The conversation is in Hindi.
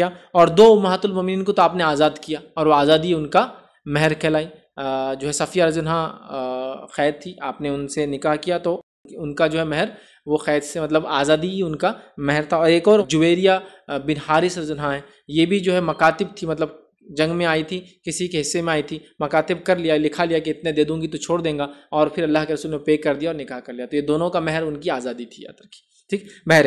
किया और दो उमहतुल ममिन को तो आपने आज़ाद किया और वो आज़ादी उनका महर कहलाई जो है सफ़िया रजनहा क़ैद थी आपने उनसे निकाह किया तो उनका जो है महर वो क़ैद से मतलब आज़ादी ही उनका महर था और एक और जुवेरिया बिन हारिस रजनहा है ये भी जो है मकातिब थी मतलब जंग में आई थी किसी के हिस्से में आई थी मकातब कर लिया लिखा लिया कि इतने दे दूंगी तो छोड़ देंगा और फिर अल्लाह के रसूल ने पे कर दिया और निकाह कर लिया तो ये दोनों का महर उनकी आज़ादी थी याद की ठीक महर